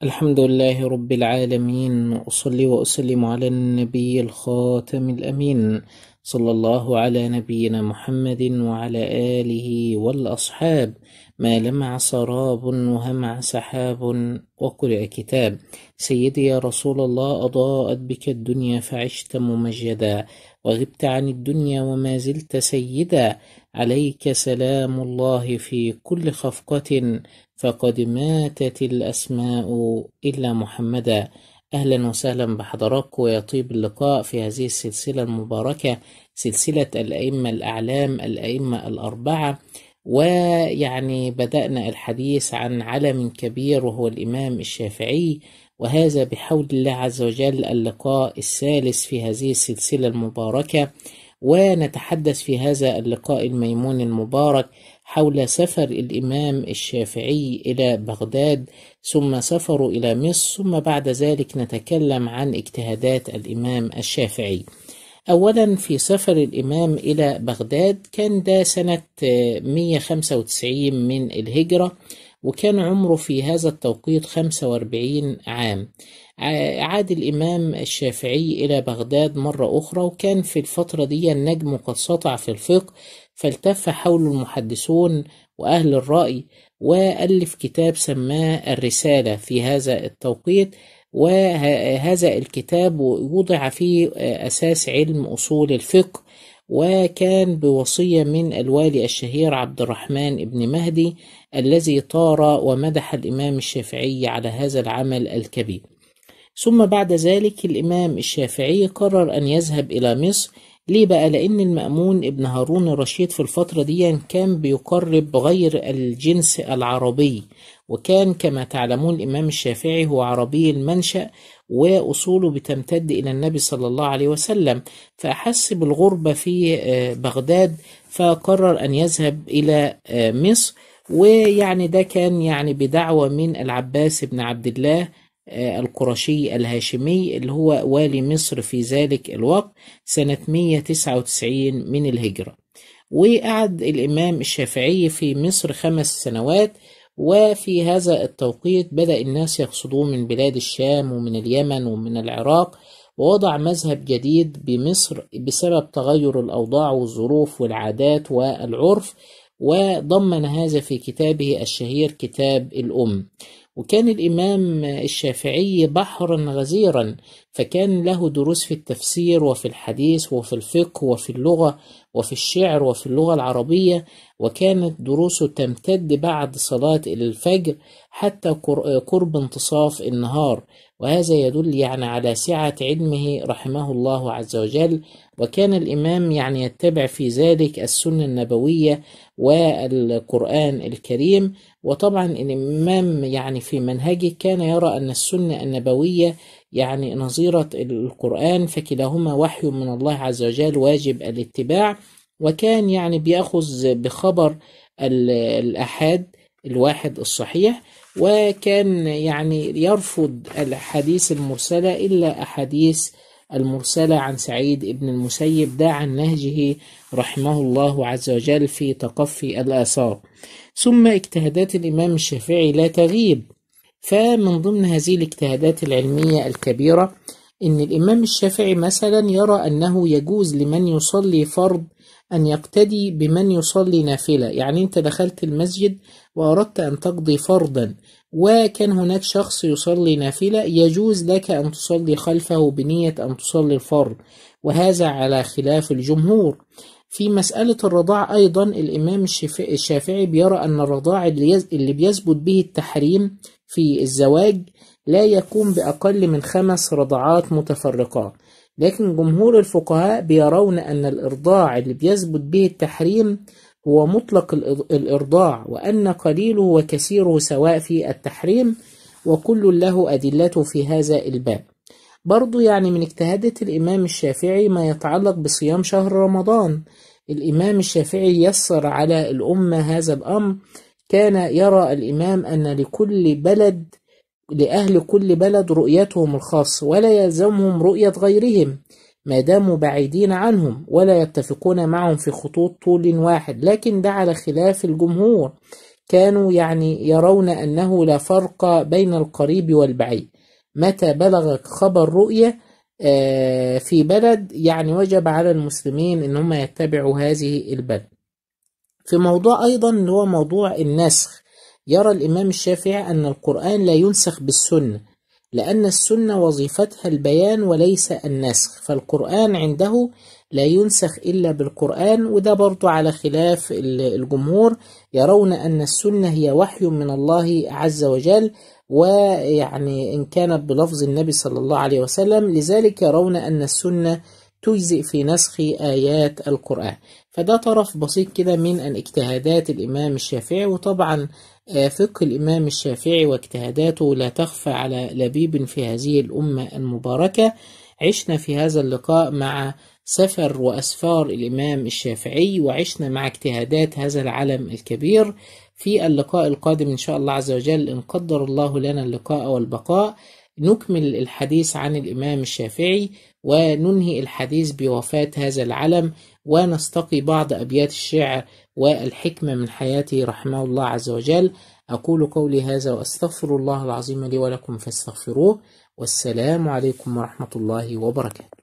الحمد لله رب العالمين أصلي وأسلم على النبي الخاتم الأمين صلى الله على نبينا محمد وعلى آله والأصحاب ما لمع سراب وهمع سحاب وقرئ كتاب سيدي يا رسول الله أضاءت بك الدنيا فعشت ممجدا وغبت عن الدنيا وما زلت سيدا عليك سلام الله في كل خفقة فقد ماتت الأسماء إلا محمدا أهلا وسهلا بحضراتكم ويطيب اللقاء في هذه السلسلة المباركة سلسلة الأئمة الأعلام الأئمة الأربعة ويعني بدأنا الحديث عن علم كبير وهو الإمام الشافعي وهذا بحول الله عز وجل اللقاء الثالث في هذه السلسلة المباركة ونتحدث في هذا اللقاء الميمون المبارك حول سفر الإمام الشافعي إلى بغداد ثم سفره إلى مصر ثم بعد ذلك نتكلم عن اجتهادات الإمام الشافعي أولا في سفر الإمام إلى بغداد كان ده سنة 195 من الهجرة وكان عمره في هذا التوقيت 45 عام عاد الإمام الشافعي إلى بغداد مرة أخرى وكان في الفترة دي النجم قد سطع في الفقه فالتف حول المحدثون وأهل الرأي وألف كتاب سماه الرسالة في هذا التوقيت وهذا الكتاب وضع فيه أساس علم أصول الفقه وكان بوصية من الوالي الشهير عبد الرحمن بن مهدي الذي طار ومدح الإمام الشافعي على هذا العمل الكبير ثم بعد ذلك الإمام الشافعي قرر أن يذهب إلى مصر ليه بقى لأن المأمون ابن هارون الرشيد في الفترة دي كان بيقرب غير الجنس العربي وكان كما تعلمون الإمام الشافعي هو عربي المنشأ وأصوله بتمتد إلى النبي صلى الله عليه وسلم فأحس بالغربة في آه، بغداد فقرر أن يذهب إلى آه، مصر ويعني ده كان يعني بدعوة من العباس بن عبد الله آه، القرشي الهاشمي اللي هو والي مصر في ذلك الوقت سنة 199 من الهجرة وقعد الإمام الشافعي في مصر خمس سنوات وفي هذا التوقيت بدأ الناس يقصدون من بلاد الشام ومن اليمن ومن العراق ووضع مذهب جديد بمصر بسبب تغير الأوضاع والظروف والعادات والعرف وضمن هذا في كتابه الشهير كتاب الأم وكان الإمام الشافعي بحرا غزيرا فكان له دروس في التفسير وفي الحديث وفي الفقه وفي اللغة وفي الشعر وفي اللغة العربية وكانت دروسه تمتد بعد صلاة الفجر حتى قرب انتصاف النهار وهذا يدل يعني على سعة علمه رحمه الله عز وجل وكان الإمام يعني يتبع في ذلك السنة النبوية والقرآن الكريم وطبعا الإمام يعني في منهجه كان يرى أن السنة النبوية يعني نظيرة القرآن فكلاهما وحي من الله عز وجل واجب الاتباع وكان يعني بيأخذ بخبر الأحاد الواحد الصحيح وكان يعني يرفض الحديث المرسلة إلا أحاديث المرسلة عن سعيد ابن المسيب ده عن نهجه رحمه الله عز وجل في تقفي الآثار ثم اجتهادات الإمام الشافعي لا تغيب فمن ضمن هذه الاجتهادات العلمية الكبيرة إن الإمام الشافعي مثلا يرى أنه يجوز لمن يصلي فرض أن يقتدي بمن يصلي نافلة يعني أنت دخلت المسجد وأردت أن تقضي فرضا وكان هناك شخص يصلي نافلة يجوز لك أن تصلي خلفه بنية أن تصلي الفرض وهذا على خلاف الجمهور في مسألة الرضاع أيضا الإمام الشافعي بيرى أن الرضاع اللي بيثبت به التحريم في الزواج لا يكون بأقل من خمس رضعات متفرقات لكن جمهور الفقهاء بيرون أن الإرضاع اللي بيثبت به التحريم هو مطلق الإرضاع وأن قليله وكثيره سواء في التحريم وكل له أدلته في هذا الباب برضو يعني من اجتهادات الإمام الشافعي ما يتعلق بصيام شهر رمضان الإمام الشافعي يسر على الأمة هذا الأمر كان يرى الإمام أن لكل بلد لأهل كل بلد رؤيتهم الخاص ولا يلزمهم رؤية غيرهم ما داموا بعيدين عنهم ولا يتفقون معهم في خطوط طول واحد لكن ده على خلاف الجمهور كانوا يعني يرون أنه لا فرق بين القريب والبعيد متى بلغك خبر رؤية آه، في بلد يعني وجب على المسلمين أنهم يتبعوا هذه البلد في موضوع أيضا اللي هو موضوع النسخ يرى الإمام الشافعي أن القرآن لا ينسخ بالسنة لأن السنة وظيفتها البيان وليس النسخ فالقرآن عنده لا ينسخ إلا بالقرآن وده برضو على خلاف الجمهور يرون أن السنة هي وحي من الله عز وجل ويعني إن كانت بلفظ النبي صلى الله عليه وسلم لذلك يرون أن السنة تجزئ في نسخ آيات القرآن فده طرف بسيط كده من الاجتهادات الإمام الشافعي وطبعا آه، فقه الإمام الشافعي واجتهاداته لا تخفى على لبيب في هذه الأمة المباركة عشنا في هذا اللقاء مع سفر وأسفار الإمام الشافعي وعشنا مع اجتهادات هذا العلم الكبير في اللقاء القادم إن شاء الله عز وجل إن قدر الله لنا اللقاء والبقاء نكمل الحديث عن الإمام الشافعي وننهي الحديث بوفاة هذا العلم ونستقي بعض أبيات الشعر والحكمة من حياته رحمه الله عز وجل أقول قولي هذا وأستغفر الله العظيم لي ولكم فاستغفروه والسلام عليكم ورحمة الله وبركاته